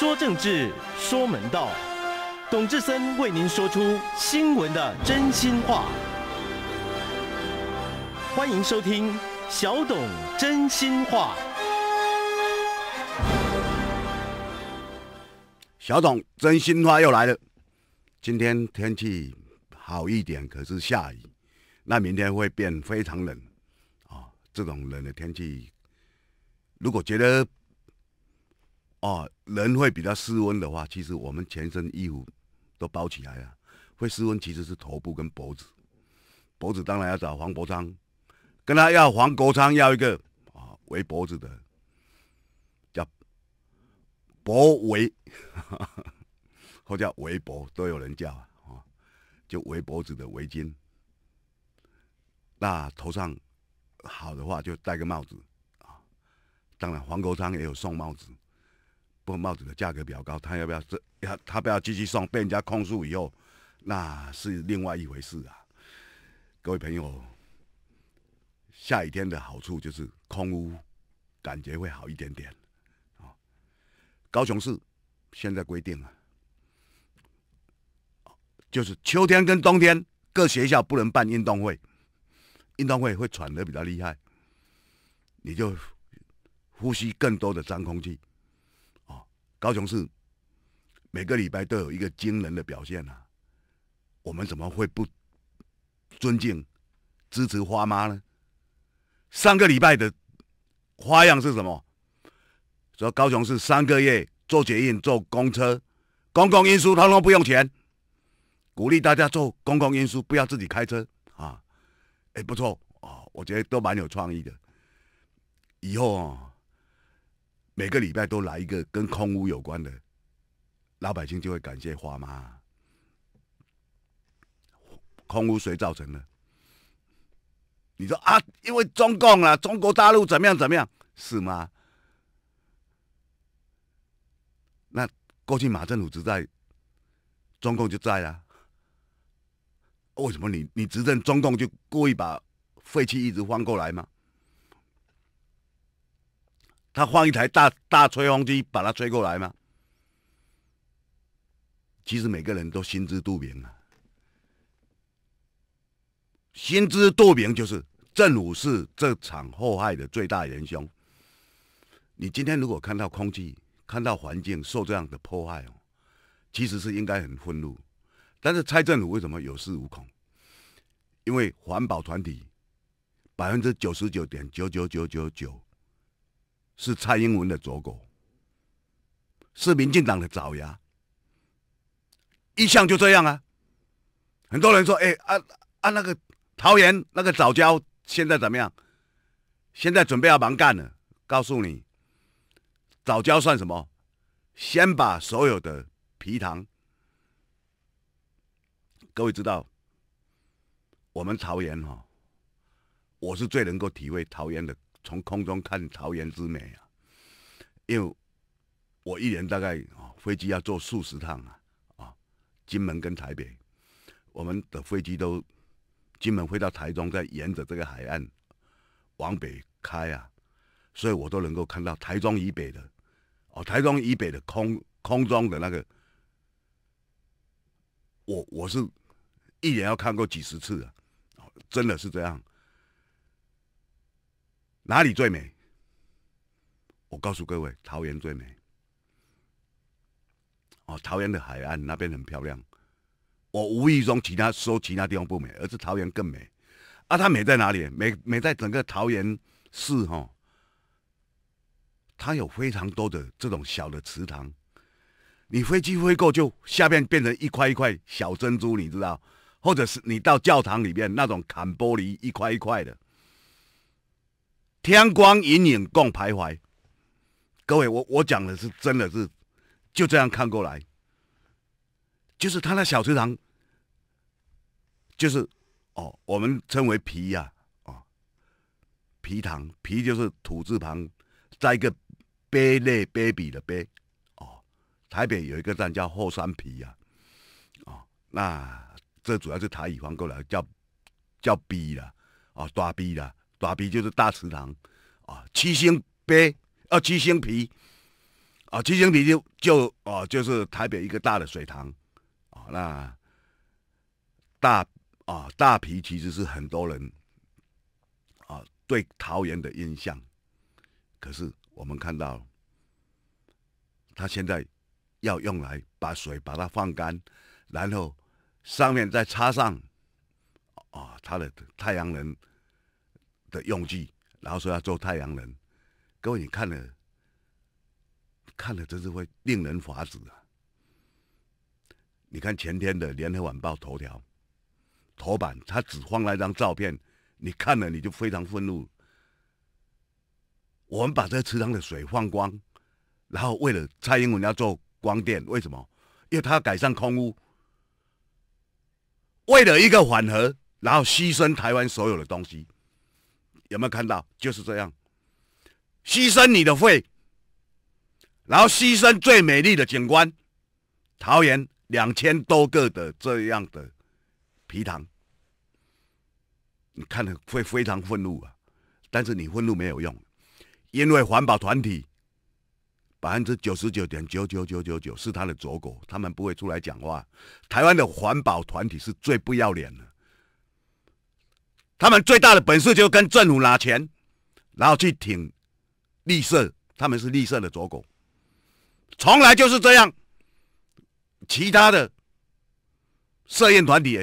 说政治，说门道，董志森为您说出新闻的真心话。欢迎收听小董真心话。小董真心话又来了。今天天气好一点，可是下雨，那明天会变非常冷啊！这种冷的天气，如果觉得……哦，人会比较失温的话，其实我们全身衣服都包起来了，会失温其实是头部跟脖子，脖子当然要找黄国昌，跟他要黄国昌要一个啊围脖子的，叫脖围，或叫围脖都有人叫啊，就围脖子的围巾。那头上好的话就戴个帽子啊，当然黄国昌也有送帽子。过帽子的价格比较高，他要不要这？他他不要继续送，被人家控诉以后，那是另外一回事啊。各位朋友，下雨天的好处就是空屋，感觉会好一点点。高雄市现在规定了，就是秋天跟冬天各学校不能办运动会，运动会会喘得比较厉害，你就呼吸更多的脏空气。高雄市每个礼拜都有一个惊人的表现呐，我们怎么会不尊敬、支持花妈呢？上个礼拜的花样是什么？说高雄市三个月做捷运、做公车、公共运输，他通不用钱，鼓励大家做公共运输，不要自己开车啊！哎，不错哦，我觉得都蛮有创意的，以后。每个礼拜都来一个跟空屋有关的老百姓就会感谢花妈，空屋谁造成的？你说啊，因为中共啊，中国大陆怎么样怎么样，是吗？那过去马政府只在，中共就在啊，为什么你你执政中共就故意把废气一直翻过来吗？他放一台大大吹风机把它吹过来吗？其实每个人都心知肚明啊，心知肚明就是政府是这场祸害的最大元凶。你今天如果看到空气、看到环境受这样的破坏哦，其实是应该很愤怒。但是蔡政府为什么有恃无恐？因为环保团体百分之九十九点九九九九九。是蔡英文的走狗，是民进党的爪牙，一向就这样啊！很多人说：“哎，啊啊，那个桃园那个早教现在怎么样？现在准备要忙干了。”告诉你，早教算什么？先把所有的皮糖，各位知道，我们桃园哈，我是最能够体会桃园的。从空中看桃园之美啊，因为我一年大概啊飞机要坐数十趟啊，啊，金门跟台北，我们的飞机都金门飞到台中，再沿着这个海岸往北开啊，所以我都能够看到台中以北的，哦，台中以北的空空中的那个，我我是一年要看过几十次啊，哦，真的是这样。哪里最美？我告诉各位，桃园最美。哦，桃园的海岸那边很漂亮。我无意中其他说其他地方不美，而是桃园更美。啊，它美在哪里？美美在整个桃园市哈，它有非常多的这种小的池塘。你飞机飞过，就下面变成一块一块小珍珠，你知道？或者是你到教堂里面那种砍玻璃一块一块的。天光隐隐共徘徊，各位，我我讲的是真的是就这样看过来，就是他那小池塘，就是哦，我们称为皮呀，哦，皮塘皮就是土字旁加一个卑类卑鄙的卑，哦，台北有一个站叫后山皮呀，哦，那这主要是台语翻过来叫叫逼啦，哦，大逼啦。大皮就是大池塘，啊，七星杯啊，七星皮啊，七星皮就就哦，就是台北一个大的水塘，啊，那大啊大皮其实是很多人啊对桃园的印象，可是我们看到，他现在要用来把水把它放干，然后上面再插上啊他的太阳能。的用具，然后说要做太阳能。各位你看了，看了真是会令人发指啊！你看前天的《联合晚报》头条、头版，他只放了一张照片，你看了你就非常愤怒。我们把这池塘的水放光，然后为了蔡英文要做光电，为什么？因为他要改善空污，为了一个缓和，然后牺牲台湾所有的东西。有没有看到？就是这样，牺牲你的肺，然后牺牲最美丽的景观，桃园两千多个的这样的皮塘，你看了会非常愤怒啊！但是你愤怒没有用，因为环保团体百分之九十九点九九九九九是他的走狗，他们不会出来讲话。台湾的环保团体是最不要脸的。他们最大的本事就是跟政府拿钱，然后去挺绿色，他们是绿色的左狗，从来就是这样。其他的社宴团体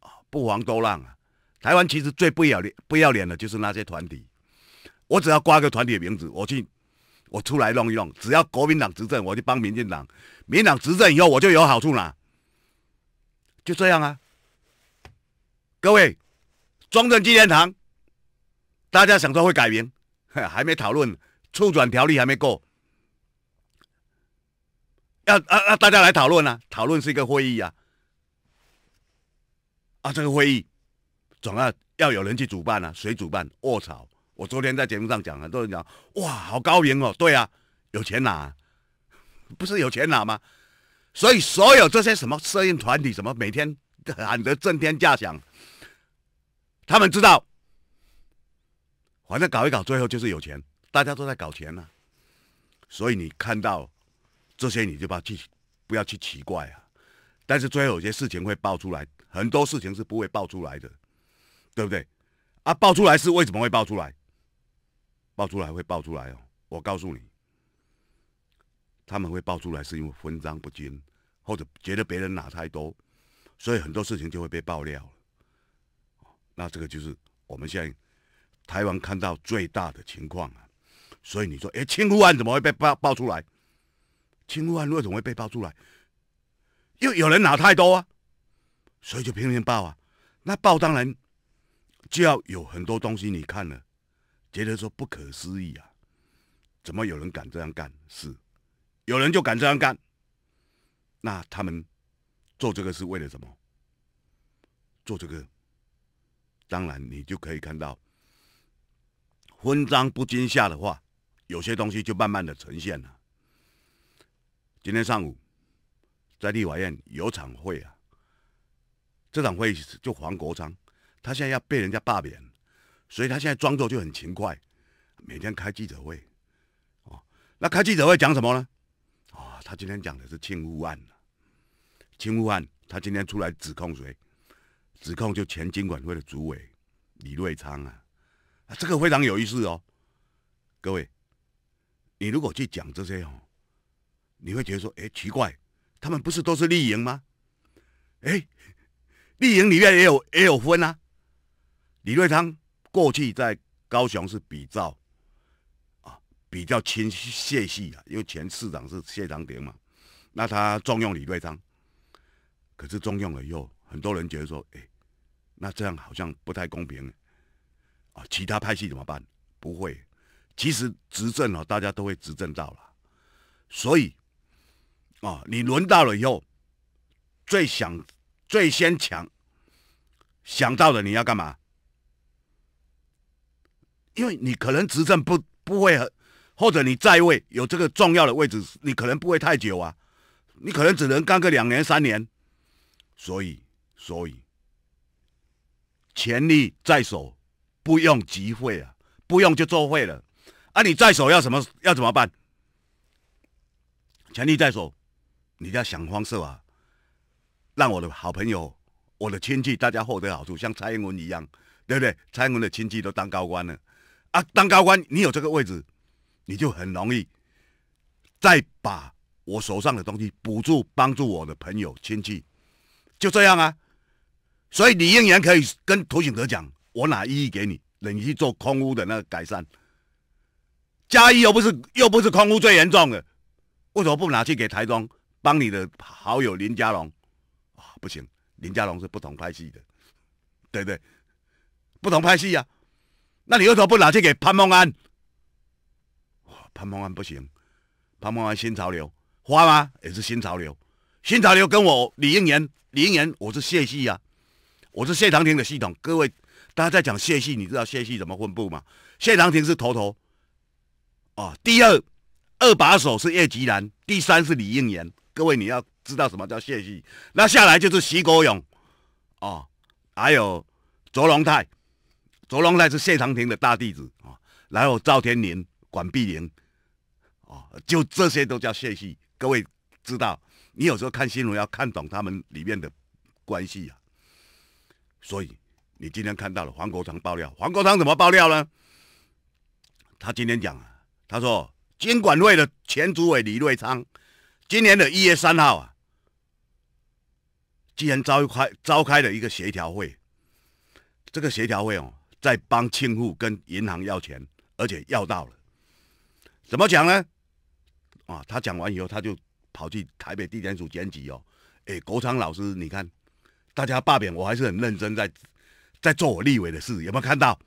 啊，不遑多让啊。台湾其实最不要脸、不要脸的就是那些团体，我只要挂个团体的名字，我去，我出来弄一弄，只要国民党执政，我就帮民进党；民党执政以后，我就有好处了。就这样啊，各位。庄正纪念堂，大家想说会改名，还没讨论，促转条例还没过，要啊啊！大家来讨论啊！讨论是一个会议啊，啊，这个会议，总要要有人去主办啊！谁主办？卧槽，我昨天在节目上讲很多人讲，哇，好高明哦！对啊，有钱拿，不是有钱拿吗？所以所有这些什么摄影团体，什么每天喊得震天价响。他们知道，反正搞一搞，最后就是有钱，大家都在搞钱呢，所以你看到这些，你就不要去，不要去奇怪啊。但是最后有些事情会爆出来，很多事情是不会爆出来的，对不对？啊，爆出来是为什么会爆出来？爆出来会爆出来哦。我告诉你，他们会爆出来，是因为分赃不均，或者觉得别人拿太多，所以很多事情就会被爆料。那这个就是我们现在台湾看到最大的情况啊，所以你说，哎，清湖案怎么会被爆爆出来？清湖案为什么会被爆出来？又有人拿太多啊，所以就拼命爆啊。那爆当然就要有很多东西，你看了觉得说不可思议啊，怎么有人敢这样干？是，有人就敢这样干。那他们做这个是为了什么？做这个？当然，你就可以看到，文章不惊吓的话，有些东西就慢慢的呈现了。今天上午在立法院有场会啊，这场会就黄国昌，他现在要被人家罢免，所以他现在装作就很勤快，每天开记者会。哦，那开记者会讲什么呢？啊，他今天讲的是清污案。清污案，他今天出来指控谁？指控就前经管会的主委。李瑞昌啊，这个非常有意思哦。各位，你如果去讲这些哦，你会觉得说，哎，奇怪，他们不是都是立营吗？哎，立营里面也有也有分啊。李瑞昌过去在高雄是比较啊，比较亲谢系啊，因为前市长是谢长廷嘛，那他重用李瑞昌，可是重用了以后，很多人觉得说，哎。那这样好像不太公平，啊，其他派系怎么办？不会，其实执政啊，大家都会执政到了。所以，啊，你轮到了以后，最想、最先抢、想到的，你要干嘛？因为你可能执政不不会，或者你在位有这个重要的位置，你可能不会太久啊，你可能只能干个两年三年，所以，所以。权力在手，不用集会啊，不用就做会了。啊，你在手要什么要怎么办？权力在手，你要想方设法让我的好朋友、我的亲戚大家获得好处，像蔡英文一样，对不对？蔡英文的亲戚都当高官了，啊，当高官你有这个位置，你就很容易再把我手上的东西补助帮助我的朋友亲戚，就这样啊。所以李应元可以跟涂醒德讲：“我拿一亿给你，等你去做空屋的那个改善。”加一又不是又不是空屋最严重的，为什么不拿去给台中，帮你的好友林家龙？啊，不行，林家龙是不同拍戏的，对不对？不同拍戏啊，那你为什么不拿去给潘梦安？哇，潘梦安不行，潘梦安新潮流花吗？也是新潮流，新潮流跟我李应元，李应元我是谢戏啊。我是谢长廷的系统，各位，大家在讲谢系，你知道谢系怎么分布吗？谢长廷是头头，哦，第二二把手是叶吉兰，第三是李应言。各位，你要知道什么叫谢系。那下来就是徐国勇，哦，还有卓龙泰，卓龙泰是谢长廷的大弟子啊。然后赵天林、管碧玲，哦，就这些都叫谢系。各位知道，你有时候看新闻要看懂他们里面的关系啊。所以，你今天看到了黄国昌爆料，黄国昌怎么爆料呢？他今天讲啊，他说监管会的前主委李瑞昌，今年的一月三号啊，既然召开召开了一个协调会，这个协调会哦，在帮庆富跟银行要钱，而且要到了，怎么讲呢？啊，他讲完以后，他就跑去台北地检署检举哦，哎，国昌老师，你看。大家罢免，我还是很认真在在做我立委的事，有没有看到？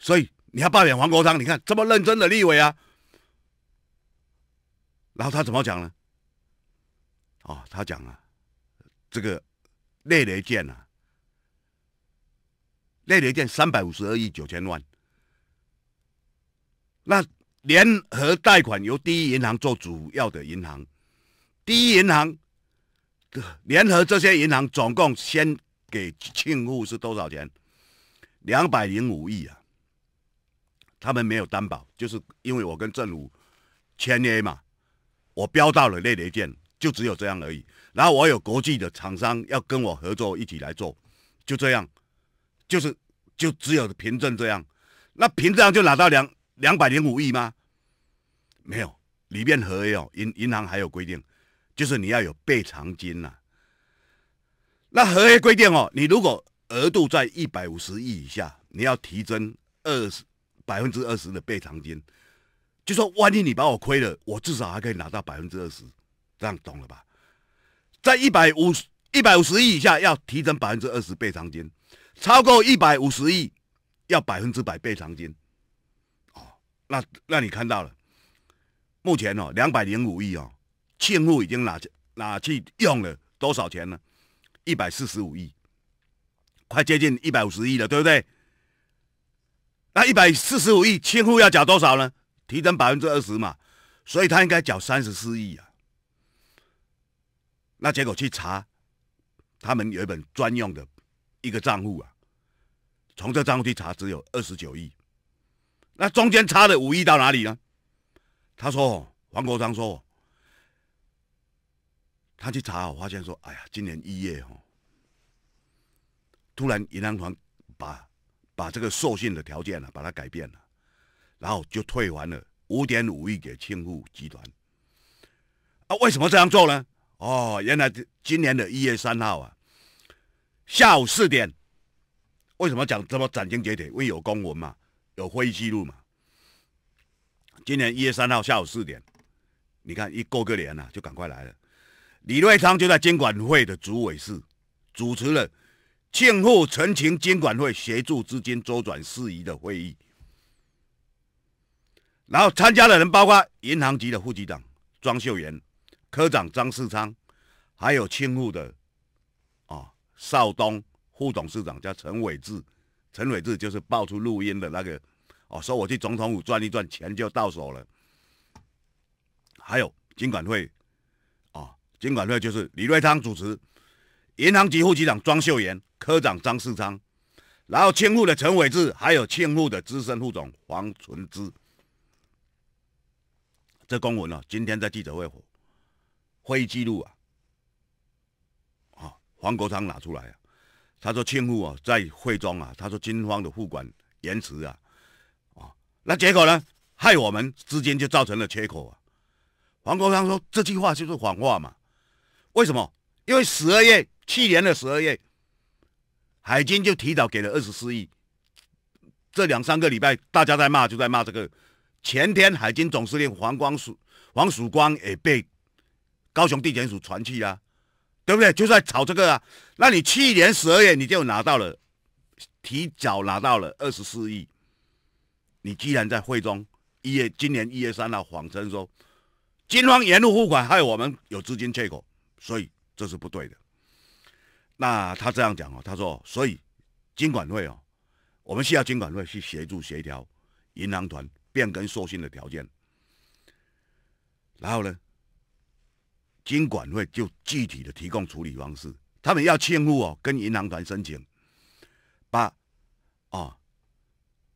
所以你要罢免黄国昌，你看这么认真的立委啊？然后他怎么讲呢？哦，他讲啊，这个内雷建啊，内雷建三百五十二亿九千万，那联合贷款由第一银行做主要的银行，第一银行。联合这些银行总共先给庆户是多少钱？两百零五亿啊！他们没有担保，就是因为我跟政府签约嘛，我标到了那雷件，就只有这样而已。然后我有国际的厂商要跟我合作一起来做，就这样，就是就只有凭证这样。那凭证就拿到两两百零五亿吗？没有，里面合约哦，银银行还有规定。就是你要有备偿金呐，那合约规定哦，你如果额度在一百五十亿以下，你要提增二十百分之二十的备偿金，就说万一你把我亏了，我至少还可以拿到百分之二十，这样懂了吧？在一百五十一百五十亿以下要提增百分之二十备偿金，超过一百五十亿要百分之百备偿金。哦，那那你看到了，目前哦两百零五亿哦。欠户已经拿去拿去用了多少钱呢？一百四十五亿，快接近一百五十亿了，对不对？那一百四十五亿欠户要缴多少呢？提成百分之二十嘛，所以他应该缴三十四亿啊。那结果去查，他们有一本专用的一个账户啊，从这账户去查只有二十九亿，那中间差的五亿到哪里呢？他说，黄国昌说。他去查哦，发现说，哎呀，今年一月哦，突然银行团把把这个授信的条件呢，把它改变了，然后就退还了五点五亿给庆富集团。啊，为什么这样做呢？哦，原来今年的一月三号啊，下午四点，为什么讲这么斩钉截铁？因为有公文嘛，有会议记录嘛。今年一月三号下午四点，你看一过个年啊，就赶快来了。李瑞昌就在监管会的主委室主持了庆富陈情监管会协助资金周转事宜的会议，然后参加的人包括银行局的副局长庄秀元、科长张世昌，还有庆富的啊少东副董事长叫陈伟志，陈伟志就是爆出录音的那个哦，说我去总统府转一转，钱就到手了，还有监管会。监管会就是李瑞昌主持，银行级副局长庄秀妍，科长张世昌，然后庆户的陈伟志，还有庆户的资深副总黄纯之。这公文呢，今天在记者会会议记录啊，啊，黄国昌拿出来啊，他说庆户啊在会中啊，他说金方的付管延迟啊，啊，那结果呢，害我们之间就造成了缺口啊。黄国昌说这句话就是谎话嘛。为什么？因为十二月去年的十二月，海军就提早给了二十四亿。这两三个礼拜，大家在骂，就在骂这个。前天海军总司令黄光曙、黄曙光也被高雄地检署传去啊，对不对？就在炒这个啊。那你去年十二月你就拿到了，提早拿到了二十四亿，你居然在会中一月今年一月三号谎称说，金方延误付款，害我们有资金缺口。所以这是不对的。那他这样讲哦，他说，所以金管会哦，我们需要金管会去协助协调银行团变更授信的条件。然后呢，金管会就具体的提供处理方式。他们要请务哦跟银行团申请，把哦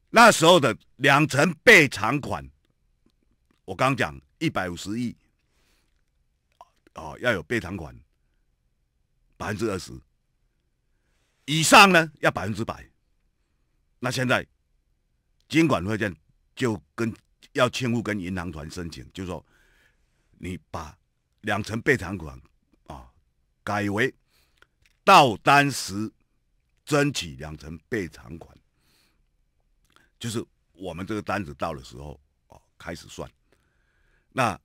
那时候的两成备偿款，我刚讲一百五十亿。哦，要有备偿款百分之二十以上呢，要百分之百。那现在监管会这样，就跟要欠户跟银行团申请，就说你把两成备偿款啊改为到单时争取两成备偿款，就是我们这个单子到的时候哦开始算。那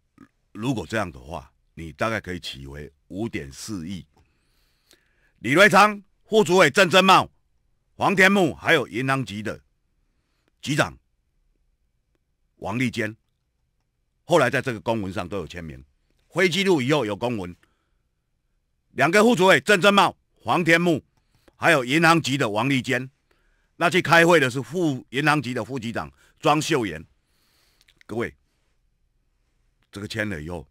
如果这样的话，你大概可以起为五点四亿。李瑞昌、副主委郑振茂、黄天木，还有银行局的局长王立坚，后来在这个公文上都有签名。会记录以后有公文，两个副主委郑振茂、黄天木，还有银行局的王立坚。那去开会的是副银行局的副局长庄秀妍。各位，这个签了以后。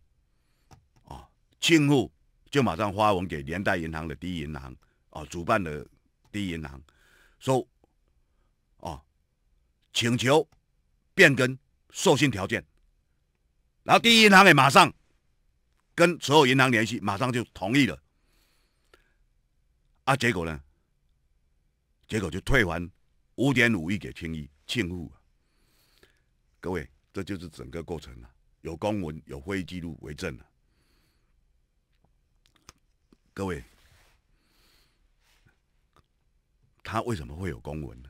庆户就马上发文给连带银行的第一银行哦，主办的第一银行说哦，请求变更授信条件，然后第一银行也马上跟所有银行联系，马上就同意了。啊，结果呢？结果就退还五点五亿给庆亿庆富。各位，这就是整个过程了，有公文、有会议记录为证了。各位，他为什么会有公文呢？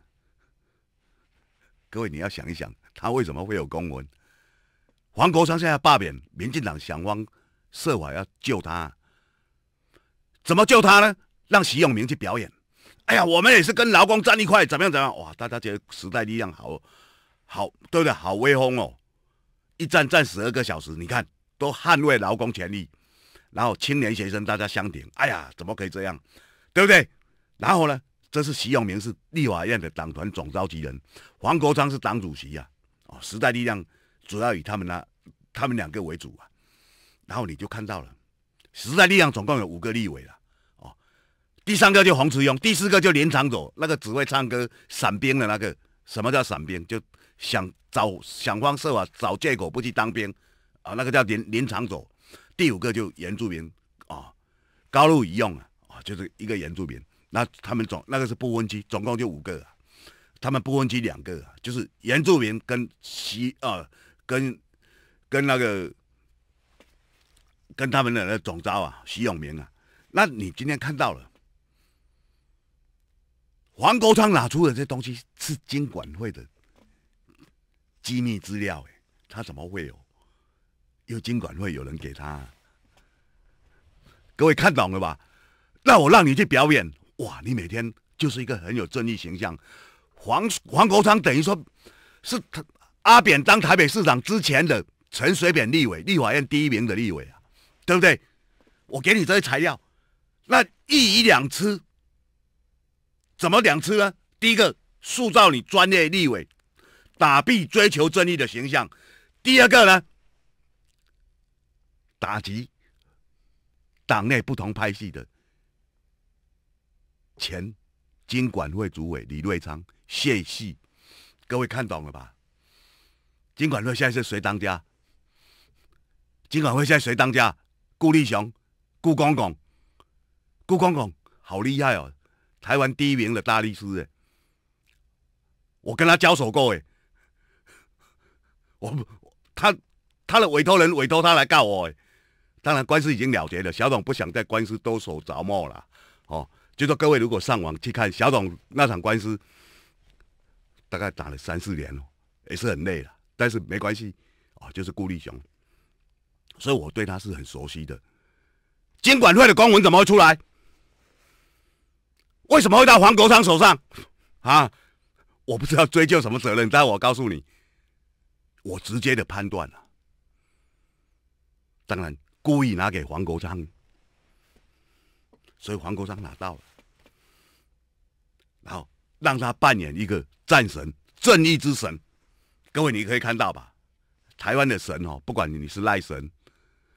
各位，你要想一想，他为什么会有公文？黄国昌现在罢免，民进党想方设法要救他，怎么救他呢？让徐永明去表演。哎呀，我们也是跟劳工站一块，怎么样怎么样？哇，大家觉得时代力量好好，对不对？好威风哦！一站站十二个小时，你看，都捍卫劳工权利。然后青年学生大家相顶，哎呀，怎么可以这样，对不对？然后呢，这是徐永明是立法院的党团总召集人，黄国昌是党主席呀，哦，时代力量主要以他们呢，他们两个为主啊。然后你就看到了，时代力量总共有五个立委了，哦，第三个就黄慈庸，第四个就林长佐，那个只会唱歌、散兵的那个，什么叫散兵？就想找想方设法找借口不去当兵啊，那个叫林林长佐。第五个就原住民啊，高露一用啊，就是一个原住民。那他们总那个是不分区，总共就五个。他们不分区两个啊，就是原住民跟徐啊，跟跟那个跟他们的那总招啊，徐永明啊。那你今天看到了黄国昌拿出的这东西是经管会的机密资料哎，他怎么会有？又经管会有人给他，各位看懂了吧？那我让你去表演，哇！你每天就是一个很有正义形象。黄黄国昌等于说是他阿扁当台北市长之前的陈水扁立委，立法院第一名的立委啊，对不对？我给你这些材料，那一鱼两吃，怎么两吃呢？第一个塑造你专业立委，打必追求正义的形象；第二个呢？打击党内不同派系的前经管会主委李瑞昌谢戏，各位看懂了吧？经管会现在谁当家？经管会现在谁当家？顾立雄、顾光公、顾光公，好厉害哦！台湾第一名的大律师诶，我跟他交手过诶，我他他的委托人委托他来告我诶。当然，官司已经了结了。小董不想在官司多手着墨了，哦，就说各位如果上网去看小董那场官司，大概打了三四年哦，也是很累了。但是没关系，啊，就是顾立雄，所以我对他是很熟悉的。监管会的公文怎么会出来？为什么会到黄国昌手上？啊，我不知道追究什么责任，但我告诉你，我直接的判断了。当然。故意拿给黄国昌，所以黄国昌拿到了，然后让他扮演一个战神、正义之神。各位，你可以看到吧？台湾的神哦，不管你是赖神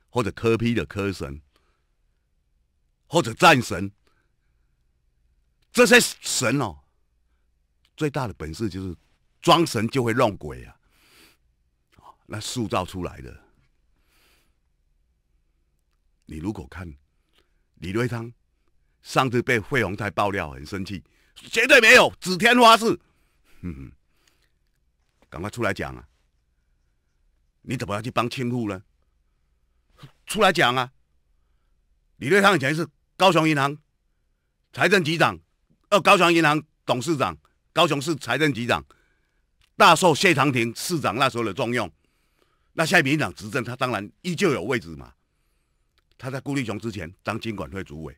或者科批的科神，或者战神，这些神哦，最大的本事就是装神就会弄鬼啊！啊，那塑造出来的。你如果看李瑞昌上次被惠洪泰爆料，很生气，绝对没有指天发誓，赶快出来讲啊！你怎么要去帮亲户呢？出来讲啊！李瑞昌以前是高雄银行财政局长，呃，高雄银行董事长，高雄市财政局长，大受谢长廷市长那时候的重用，那谢院党执政，他当然依旧有位置嘛。他在顾立雄之前当金管会主委，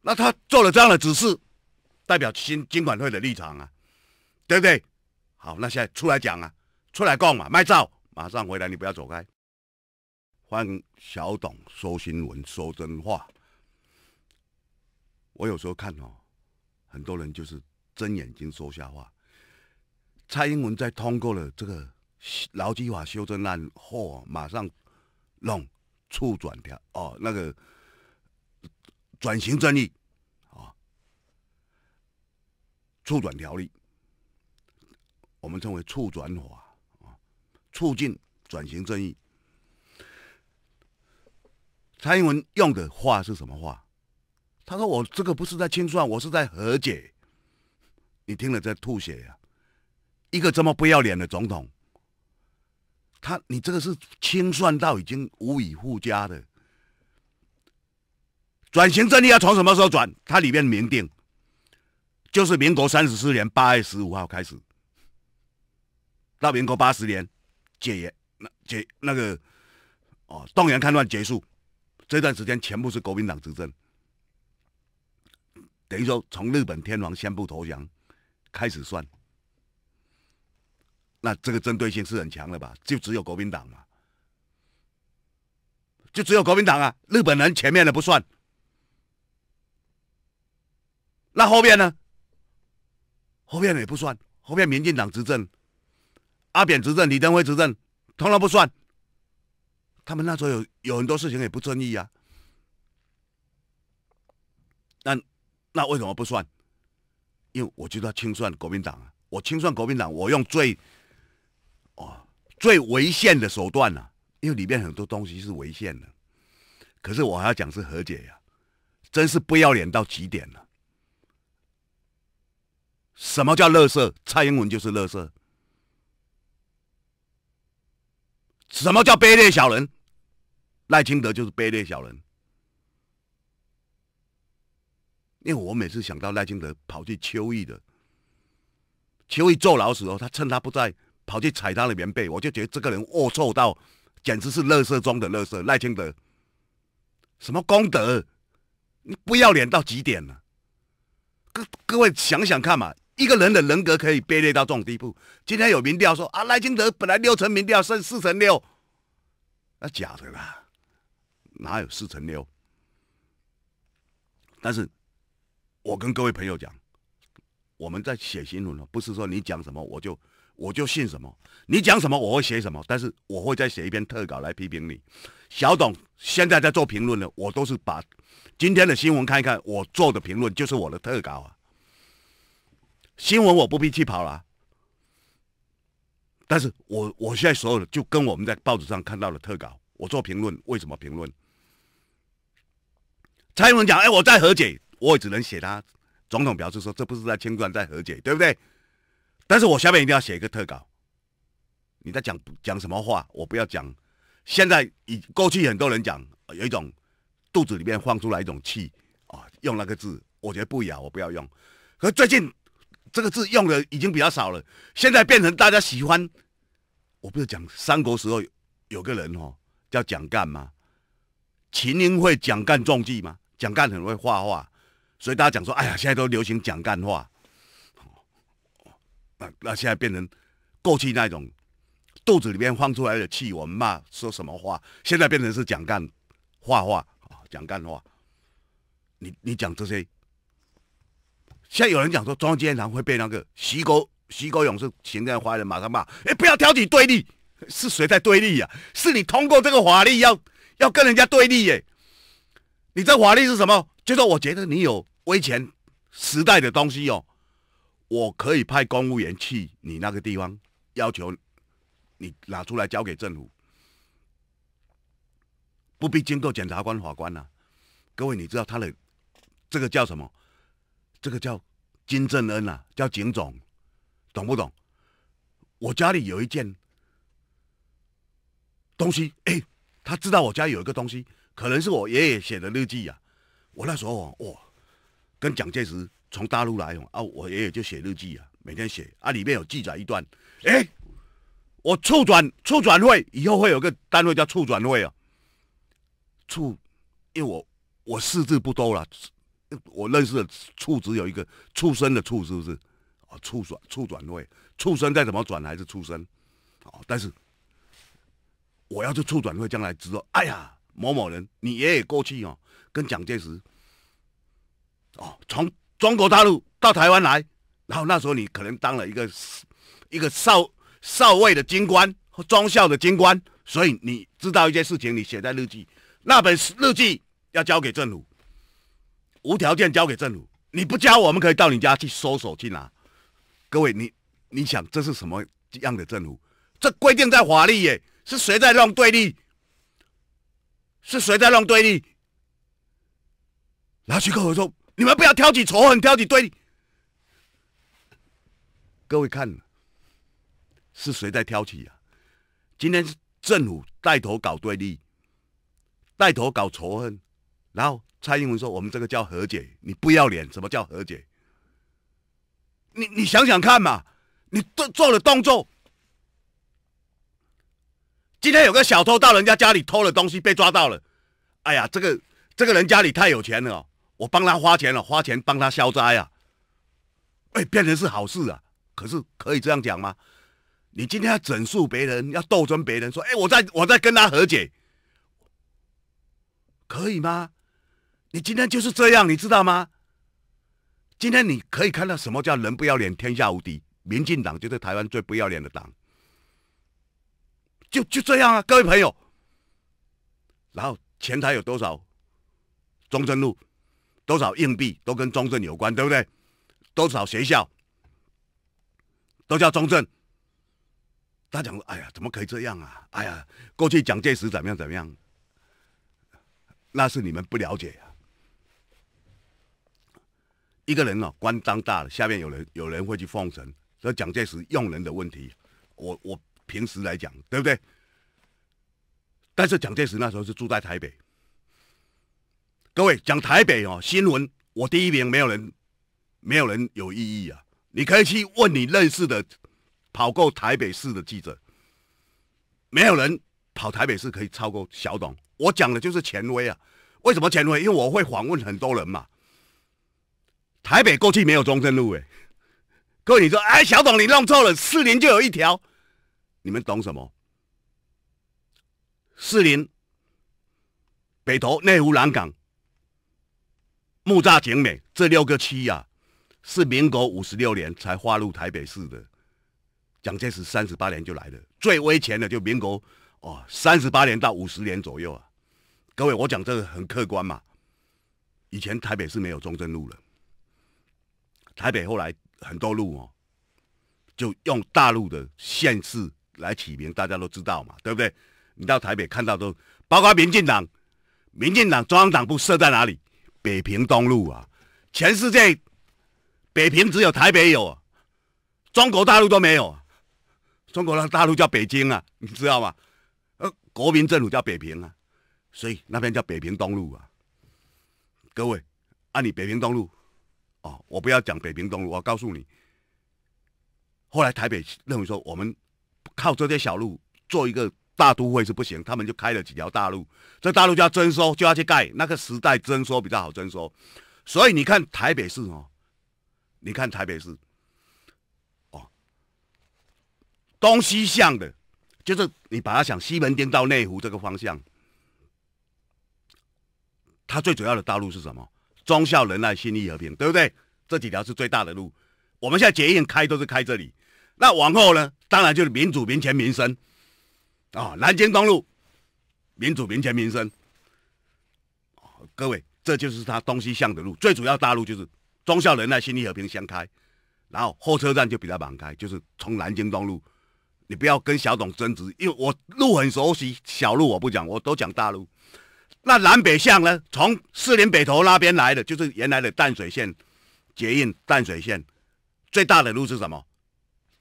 那他做了这样的指示，代表新金管会的立场啊，对不对？好，那现在出来讲啊，出来讲嘛，卖照，马上回来，你不要走开。换小董说新闻，说真话。我有时候看哦，很多人就是睁眼睛说瞎话。蔡英文在通过了这个劳基法修正案后，马上弄。促转条哦，那个转型正义啊，促转条例，我们称为促转法啊，促进转型正义。蔡英文用的话是什么话？他说：“我这个不是在清算，我是在和解。”你听了在吐血呀！一个这么不要脸的总统。他你这个是清算到已经无以复加的转型阵列，要从什么时候转？它里面明定，就是民国三十四年八月十五号开始，到民国八十年解严，那解那个哦，动员戡乱结束这段时间，全部是国民党执政，等于说从日本天皇宣布投降开始算。那这个针对性是很强的吧？就只有国民党嘛，就只有国民党啊！日本人前面的不算，那后面呢？后面也不算，后面民进党执政，阿扁执政、李登辉执政，通通不算。他们那时候有有很多事情也不正义啊。那那为什么不算？因为我就要清算国民党啊！我清算国民党，我用最。哦，最违宪的手段呐，因为里面很多东西是违宪的。可是我还要讲是和解呀，真是不要脸到极点了。什么叫乐色？蔡英文就是乐色。什么叫卑劣小人？赖清德就是卑劣小人。因为我每次想到赖清德跑去秋意的秋意坐牢时候，他趁他不在。跑去踩他的棉被，我就觉得这个人恶臭到，简直是垃圾中的垃圾。赖清德，什么功德？你不要脸到极点了！各各位想想看嘛，一个人的人格可以卑劣到这种地步。今天有民调说啊，赖清德本来六成民调剩四成六，那假的啦，哪有四成六？但是，我跟各位朋友讲，我们在写新闻了，不是说你讲什么我就。我就信什么，你讲什么，我会写什么。但是我会再写一篇特稿来批评你。小董现在在做评论的，我都是把今天的新闻看一看，我做的评论就是我的特稿啊。新闻我不必去跑了，但是我我现在所有的就跟我们在报纸上看到的特稿，我做评论，为什么评论？蔡英文讲，哎，我在和解，我也只能写他。总统表示说，这不是在清算，在和解，对不对？但是我下面一定要写一个特稿。你在讲讲什么话？我不要讲。现在已过去很多人讲有一种肚子里面放出来一种气啊，用那个字，我觉得不雅，我不要用。可最近这个字用的已经比较少了。现在变成大家喜欢，我不是讲三国时候有个人哦，叫蒋干吗？秦英会蒋干中计吗？蒋干很会画画，所以大家讲说，哎呀，现在都流行蒋干画。那那现在变成过去那种肚子里面放出来的气，我们骂说什么话？现在变成是蒋干画画，蒋干话。你你讲这些，现在有人讲说中间常会被那个徐高徐高勇是行政华人马上骂，哎，不要挑起对立，是谁在对立呀？是你通过这个法律要要跟人家对立耶？你这法律是什么？就说我觉得你有威权时代的东西哦。我可以派公务员去你那个地方，要求你拿出来交给政府，不必经过检察官、法官呐。各位，你知道他的这个叫什么？这个叫金正恩啊，叫警总，懂不懂？我家里有一件东西，哎，他知道我家有一个东西，可能是我爷爷写的日记呀。我那时候哇，跟蒋介石。从大陆来哦啊！我爷爷就写日记啊，每天写啊，里面有记载一段，哎，我处转处转会以后会有个单位叫处转会啊，处，因为我我识字不多了，我认识的处只有一个畜生的畜是不是啊？畜转处转会，畜生再怎么转还是畜生，啊！但是我要是处转会，将来知道，哎呀，某某人，你爷爷过去哦，跟蒋介石，哦，从。中国大陆到台湾来，然后那时候你可能当了一个一个少少尉的军官和中校的军官，所以你知道一件事情，你写在日记，那本日记要交给政府，无条件交给政府，你不交，我们可以到你家去搜索去拿。各位，你你想这是什么样的政府？这规定在法律耶？是谁在弄对立？是谁在弄对立？拿去告我说你们不要挑起仇恨，挑起对立。各位看，是谁在挑起啊？今天是政府带头搞对立，带头搞仇恨，然后蔡英文说：“我们这个叫和解，你不要脸。”什么叫和解？你你想想看嘛，你做做了动作。今天有个小偷到人家家里偷了东西，被抓到了。哎呀，这个这个人家里太有钱了。我帮他花钱了，花钱帮他消灾啊！哎，变成是好事啊！可是可以这样讲吗？你今天要整肃别人，要斗争别人，说：“哎，我在我在跟他和解，可以吗？”你今天就是这样，你知道吗？今天你可以看到什么叫“人不要脸，天下无敌”。民进党就是台湾最不要脸的党，就就这样啊，各位朋友。然后前台有多少？忠贞路。多少硬币都跟中正有关，对不对？多少学校都叫中正。他讲：“哎呀，怎么可以这样啊？哎呀，过去蒋介石怎么样怎么样，那是你们不了解啊。一个人呢，官当大了，下面有人，有人会去奉承。所以蒋介石用人的问题，我我平时来讲，对不对？但是蒋介石那时候是住在台北。”各位讲台北哦，新闻我第一名，没有人，没有人有异议啊！你可以去问你认识的跑过台北市的记者，没有人跑台北市可以超过小董。我讲的就是权威啊！为什么权威？因为我会访问很多人嘛。台北过去没有中山路哎，各位你说哎，小董你弄错了，四零就有一条，你们懂什么？四零北投、内湖、南港。木栅、景美这六个区啊，是民国五十六年才划入台北市的。蒋介石三十八年就来了，最危险的就民国哦，三十八年到五十年左右啊。各位，我讲这个很客观嘛。以前台北是没有中正路了，台北后来很多路哦，就用大陆的县市来起名，大家都知道嘛，对不对？你到台北看到都，包括民进党，民进党中央党部设在哪里？北平东路啊，全世界北平只有台北有，中国大陆都没有。中国的大陆叫北京啊，你知道吗？呃，国民政府叫北平啊，所以那边叫北平东路啊。各位，啊，你北平东路，哦，我不要讲北平东路，我告诉你，后来台北认为说，我们靠这些小路做一个。大都会是不行，他们就开了几条大路，这大路就要征收，就要去盖。那个时代征收比较好征收，所以你看台北市哦，你看台北市哦，东西向的，就是你把它想西门町到内湖这个方向，它最主要的道路是什么？忠孝仁爱、信义和平，对不对？这几条是最大的路。我们现在捷运开都是开这里，那往后呢？当然就是民主、民权、民生。啊，南京东路，民主、民权、民生，各位，这就是他东西向的路，最主要大路就是忠孝仁爱、心理和平相开，然后候车站就比较忙开，就是从南京东路，你不要跟小董争执，因为我路很熟悉，小路我不讲，我都讲大路。那南北向呢？从四林北头那边来的，就是原来的淡水线捷运淡水线，最大的路是什么？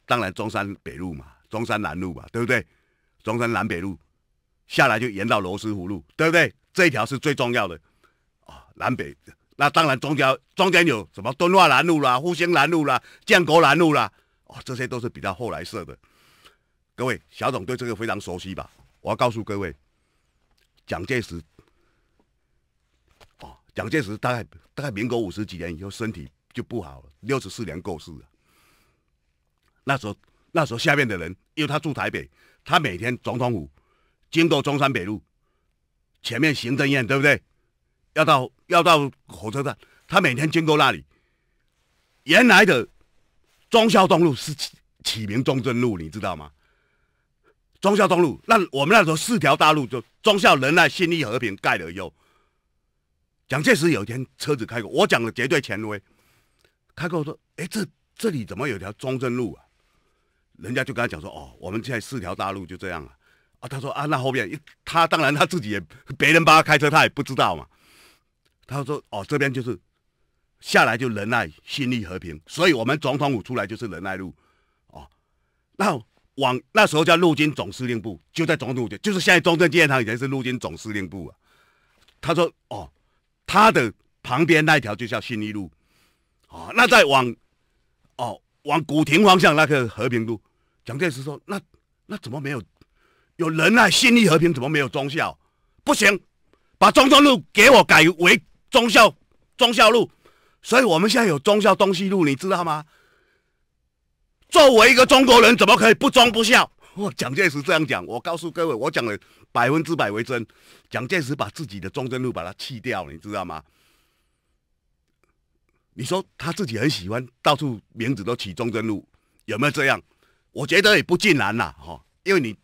当然中山北路嘛，中山南路嘛，对不对？中山南北路下来就沿到罗斯福路，对不对？这一条是最重要的啊！南北那当然中间中间有什么敦化南路啦、复兴南路啦、建国南路啦，哦，这些都是比较后来设的。各位小董对这个非常熟悉吧？我要告诉各位，蒋介石哦，蒋介石大概大概民国五十几年以后身体就不好了，六十四年过世了。那时候那时候下面的人，因为他住台北。他每天总统府经过中山北路，前面行政院对不对？要到要到火车站，他每天经过那里。原来的忠孝东路是起名忠贞路，你知道吗？忠孝东路，那我们那时候四条大路就忠孝、仁爱、信义、和平盖了有。蒋介石有一天车子开过，我讲的绝对权威，开过说：“哎，这这里怎么有条忠贞路啊？”人家就跟他讲说，哦，我们现在四条大路就这样了，啊，他说啊，那后面他当然他自己也别人帮他开车，他也不知道嘛。他说哦，这边就是下来就仁爱、信义、和平，所以我们总统府出来就是仁爱路，哦，那往那时候叫陆军总司令部，就在总统府，就是现在中正纪念堂以前是陆军总司令部啊。他说哦，他的旁边那一条就叫信义路，啊，那再往哦往古亭方向那个和平路。蒋介石说：“那，那怎么没有，有人啊？信义和平怎么没有忠孝？不行，把忠贞路给我改为忠孝忠孝路。所以，我们现在有忠孝东西路，你知道吗？作为一个中国人，怎么可以不忠不孝？”蒋介石这样讲。我告诉各位，我讲的百分之百为真。蒋介石把自己的忠贞路把它弃掉，你知道吗？你说他自己很喜欢到处名字都起忠贞路，有没有这样？我觉得也不尽然啦，哈，因为你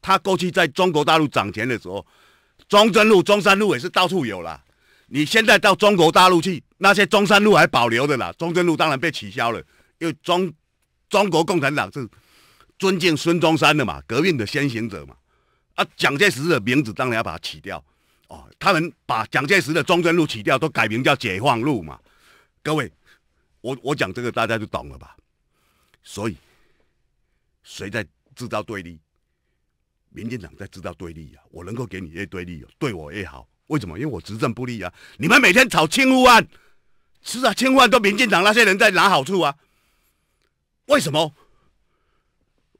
他过去在中国大陆掌权的时候，中山路、中山路也是到处有啦。你现在到中国大陆去，那些中山路还保留的啦，中山路当然被取消了，因为中中国共产党是尊敬孙中山的嘛，革命的先行者嘛，啊，蒋介石的名字当然要把它取掉，哦，他们把蒋介石的中山路取掉，都改名叫解放路嘛。各位，我我讲这个大家就懂了吧？所以。谁在制造对立？民进党在制造对立啊！我能够给你越对立，对我越好。为什么？因为我执政不利啊！你们每天炒清污案，是啊，污案都民进党那些人在拿好处啊！为什么？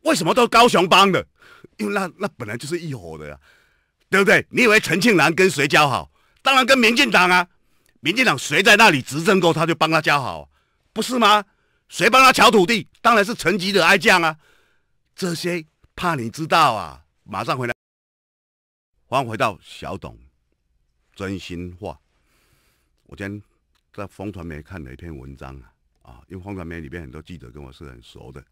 为什么都高雄帮的？因为那那本来就是一伙的呀，对不对？你以为陈庆南跟谁交好？当然跟民进党啊！民进党谁在那里执政过，他就帮他交好，不是吗？谁帮他抢土地？当然是陈吉的爱将啊！这些怕你知道啊！马上回来。迎回到小董，真心话。我今天在风传媒看了一篇文章啊，啊，因为风传媒里面很多记者跟我是很熟的，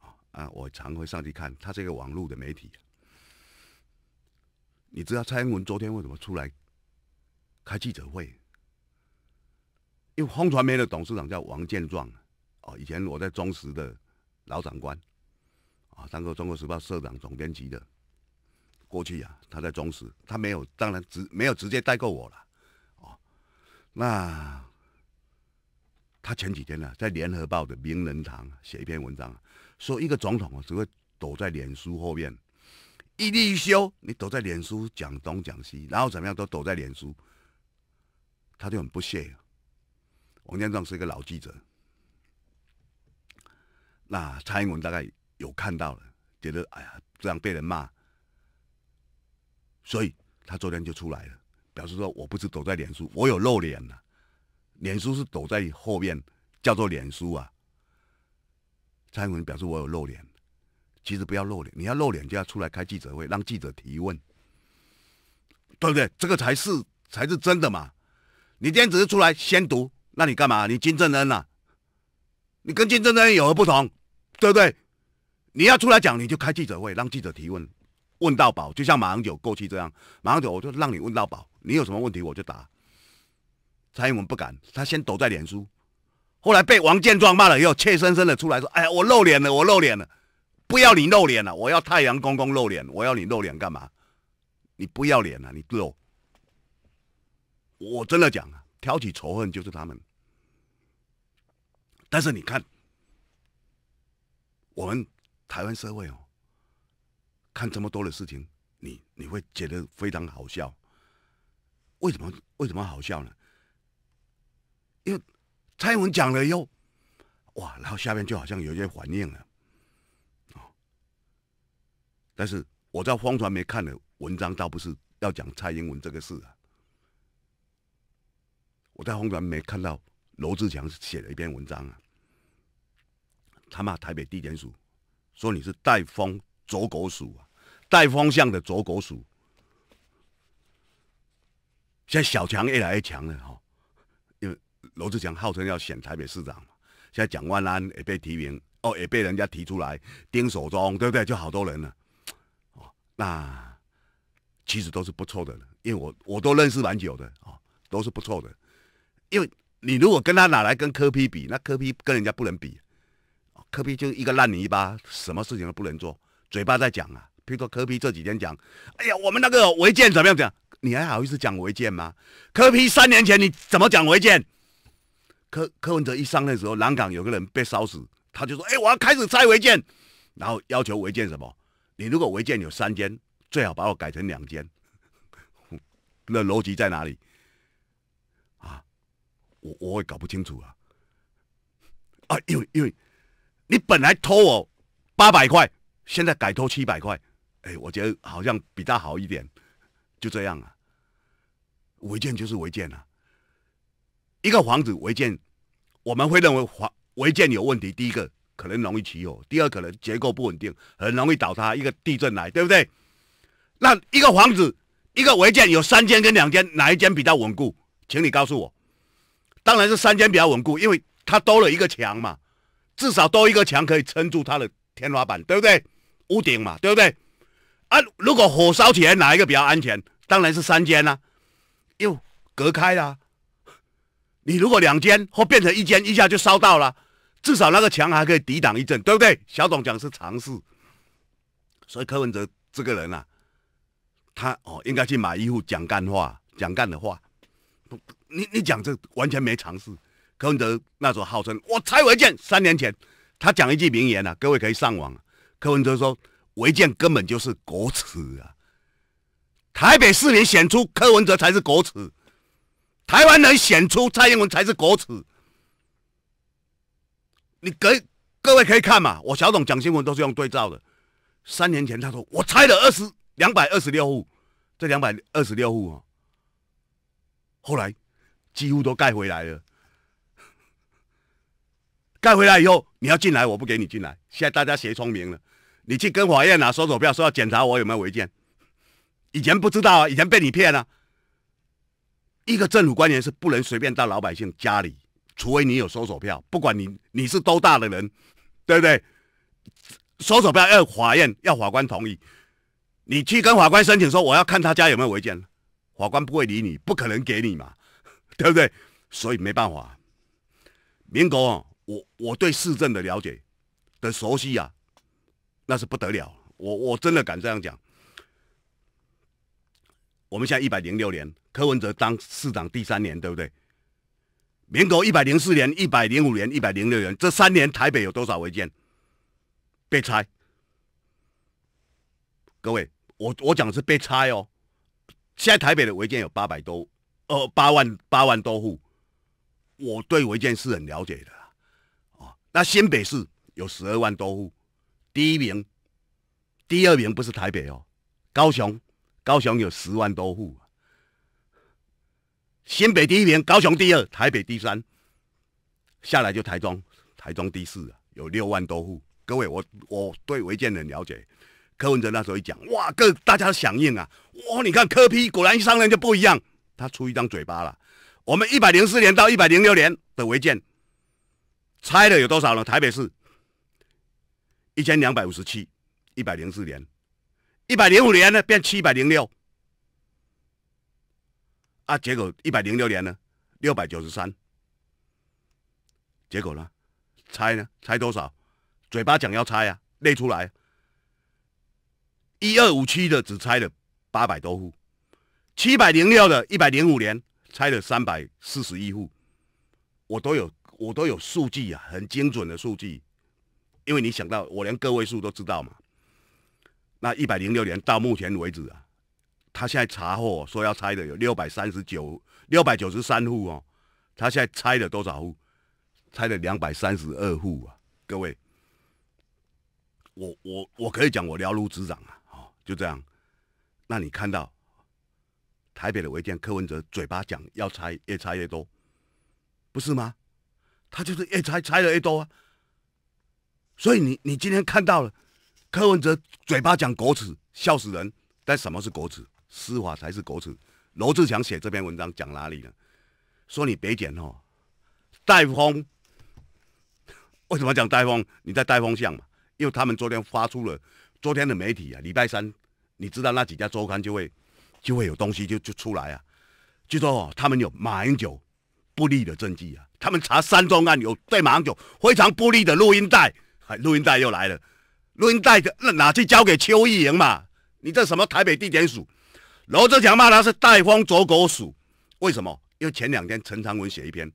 啊啊，我常会上去看他这个网络的媒体。你知道蔡英文昨天为什么出来开记者会？因为风传媒的董事长叫王建壮，哦，以前我在中时的老长官。啊，当过《中国时报》社长、总编辑的，过去啊，他在中时，他没有，当然直没有直接带过我了，哦，那他前几天呢，在《联合报》的名人堂写一篇文章，说一个总统啊，只会躲在脸书后面，一立休，你躲在脸书讲东讲西，然后怎么样都躲在脸书，他就很不屑。王建壮是一个老记者，那蔡英文大概。有看到了，觉得哎呀，这样被人骂，所以他昨天就出来了，表示说我不是躲在脸书，我有露脸了。脸书是躲在后面，叫做脸书啊。蔡英文表示我有露脸，其实不要露脸，你要露脸就要出来开记者会，让记者提问，对不对？这个才是才是真的嘛。你今天只是出来宣读，那你干嘛？你金正恩啊？你跟金正恩有何不同？对不对？你要出来讲，你就开记者会，让记者提问，问到宝，就像马英九过去这样。马英九，我就让你问到宝，你有什么问题我就答。蔡英文不敢，他先躲在脸书，后来被王建壮骂了以后，怯生生的出来说：“哎呀，我露脸了，我露脸了，不要你露脸了，我要太阳公公露脸，我要你露脸干嘛？你不要脸了，你露。”我真的讲，挑起仇恨就是他们。但是你看，我们。台湾社会哦，看这么多的事情，你你会觉得非常好笑？为什么为什么好笑呢？因为蔡英文讲了以后，哇，然后下面就好像有些反应了哦。但是我在《风传媒》看的文章倒不是要讲蔡英文这个事啊。我在《风传媒》看到罗志强写了一篇文章啊，他骂台北地检署。说你是带风走狗鼠啊，带风向的走狗鼠。现在小强越来越强了哈，因为罗志祥号称要选台北市长嘛，现在蒋万安也被提名，哦也被人家提出来，丁守中对不对？就好多人了，哦，那其实都是不错的，因为我我都认识蛮久的哦，都是不错的。因为你如果跟他拿来跟柯 P 比，那柯 P 跟人家不能比。科比就一个烂泥巴，什么事情都不能做，嘴巴在讲啊。譬如说科比这几天讲，哎呀，我们那个违建怎么样讲？你还好意思讲违建吗？科比三年前你怎么讲违建？柯柯文哲一上任的时候，南港有个人被烧死，他就说，哎，我要开始拆违建，然后要求违建什么？你如果违建有三间，最好把我改成两间。那逻辑在哪里？啊，我我也搞不清楚啊。啊，因为因为。你本来偷我八百块，现在改偷七百块，哎，我觉得好像比他好一点，就这样啊。违建就是违建了。一个房子违建，我们会认为违违建有问题。第一个可能容易起火，第二可能结构不稳定，很容易倒塌。一个地震来，对不对？那一个房子，一个违建有三间跟两间，哪一间比较稳固？请你告诉我。当然是三间比较稳固，因为它多了一个墙嘛。至少多一个墙可以撑住它的天花板，对不对？屋顶嘛，对不对？啊，如果火烧起来，哪一个比较安全？当然是三间啦，又隔开啦。你如果两间或变成一间，一下就烧到了，至少那个墙还可以抵挡一阵，对不对？小董讲是常试，所以柯文哲这个人啊，他哦，应该去买衣服，讲干话，讲干的话，你你讲这完全没常识。柯文哲那时候号称我拆违建，三年前他讲一句名言啊，各位可以上网。柯文哲说违建根本就是国耻啊！台北市民选出柯文哲才是国耻，台湾人选出蔡英文才是国耻。你给，各位可以看嘛，我小董讲新闻都是用对照的。三年前他说我拆了二十两百二十六户，这两百二十六户啊，后来几乎都盖回来了。盖回来以后，你要进来，我不给你进来。现在大家学聪明了，你去跟法院拿收手票，说要检查我有没有违建。以前不知道，啊，以前被你骗了。一个政府官员是不能随便到老百姓家里，除非你有收手票，不管你你是多大的人，对不对？收手票要法院，要法官同意。你去跟法官申请说我要看他家有没有违建，法官不会理你，不可能给你嘛，对不对？所以没办法，民国。我我对市政的了解的熟悉啊，那是不得了。我我真的敢这样讲。我们现在一百零六年，柯文哲当市长第三年，对不对？民国一百零四年、一百零五年、一百零六年，这三年台北有多少违建被拆？各位，我我讲是被拆哦。现在台北的违建有八百多，呃，八万八万多户。我对违建是很了解的。那新北市有十二万多户，第一名，第二名不是台北哦，高雄，高雄有十万多户，新北第一名，高雄第二，台北第三，下来就台中，台中第四啊，有六万多户。各位，我我对违建的了解，柯文哲那时候一讲，哇，各大家响应啊，哇，你看柯批果然商人就不一样，他出一张嘴巴了。我们一百零四年到一百零六年的违建。拆了有多少呢？台北市一千两百五十七，一百零四年，一百零五年呢变七百零六，啊，结果一百零六年呢六百九十三，结果呢，拆呢拆多少？嘴巴讲要拆啊，列出来，一二五七的只拆了八百多户，七百零六的一百零五年拆了三百四十一户，我都有。我都有数据啊，很精准的数据，因为你想到我连个位数都知道嘛。那一百零六年到目前为止啊，他现在查获说要拆的有六百三十九六百九十三户哦，他现在拆了多少户？拆了两百三十二户啊！各位，我我我可以讲我了如指掌啊，哦，就这样。那你看到台北的违建，柯文哲嘴巴讲要拆，越拆越多，不是吗？他就是越拆拆的越多，所以你你今天看到了柯文哲嘴巴讲狗屎笑死人，但什么是狗屎？司法才是狗屎。罗志祥写这篇文章讲哪里呢？说你别捡哦，戴风。为什么讲戴风？你在戴风巷嘛？因为他们昨天发出了昨天的媒体啊，礼拜三你知道那几家周刊就会就会有东西就就出来啊，据说他们有马英九。不利的证据啊！他们查三宗案有对马航九非常不利的录音带，录音带又来了，录音带的那拿去交给邱义莹嘛？你这什么台北地检署？罗志强骂他是带风走狗鼠，为什么？因为前两天陈长文写一篇，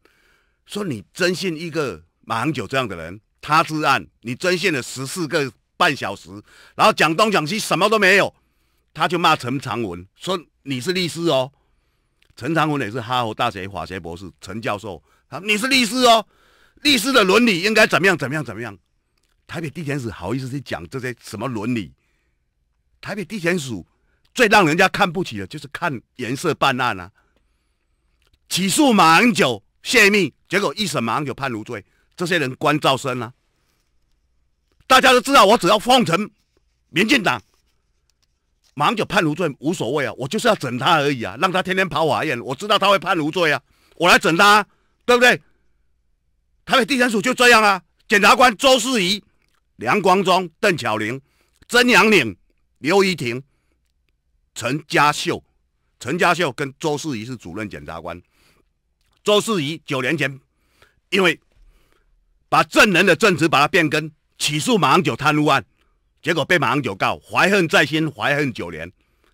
说你征信一个马航九这样的人，他之案你征信了十四个半小时，然后讲东讲西什么都没有，他就骂陈长文说你是律师哦。陈长文也是哈佛大学法学博士，陈教授，他你是律师哦，律师的伦理应该怎么样？怎么样？怎么样？台北地检署好意思去讲这些什么伦理？台北地检署最让人家看不起的，就是看颜色办案啊！起诉马英九泄密，结果一审马英九判无罪，这些人关照生啊！大家都知道，我只要奉承民进党。马上就判无罪无所谓啊，我就是要整他而已啊，让他天天跑法院。我知道他会判无罪啊，我来整他，对不对？台北地检署就这样啊。检察官周世仪、梁光忠、邓巧玲、曾阳岭、刘怡婷、陈家秀，陈家秀跟周世仪是主任检察官。周世仪九年前因为把证人的证词把它变更，起诉马英九贪污案。结果被马英九告，怀恨在心，怀恨九年，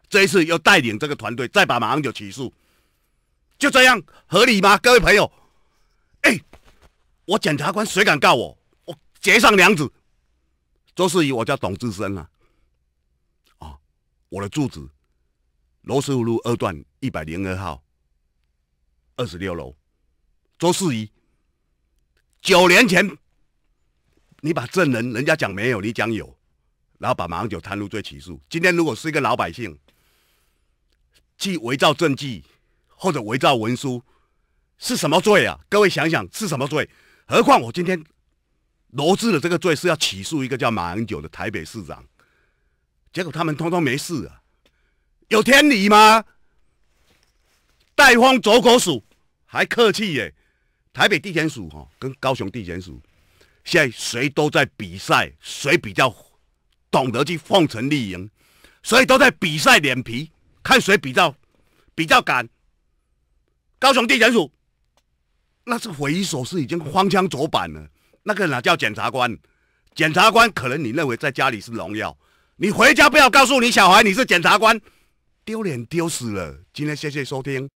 这一次又带领这个团队再把马英九起诉，就这样合理吗？各位朋友，哎，我检察官谁敢告我？我结上梁子。周世仪，我叫董志生啊。啊，我的住址，罗斯福路二段一百零二号，二十六楼。周世仪，九年前，你把证人，人家讲没有，你讲有。然后把马英九贪污罪起诉。今天如果是一个老百姓去伪造证据或者伪造文书，是什么罪啊？各位想想是什么罪？何况我今天罗织的这个罪是要起诉一个叫马英九的台北市长，结果他们通通没事啊，有天理吗？台风走狗鼠还客气耶，台北地检署哈跟高雄地检署，现在谁都在比赛谁比较。懂得去奉承利赢，所以都在比赛脸皮，看谁比较比较敢。高雄地检署那是匪夷所思，已经荒腔走板了，那个哪叫检察官？检察官可能你认为在家里是荣耀，你回家不要告诉你小孩你是检察官，丢脸丢死了。今天谢谢收听。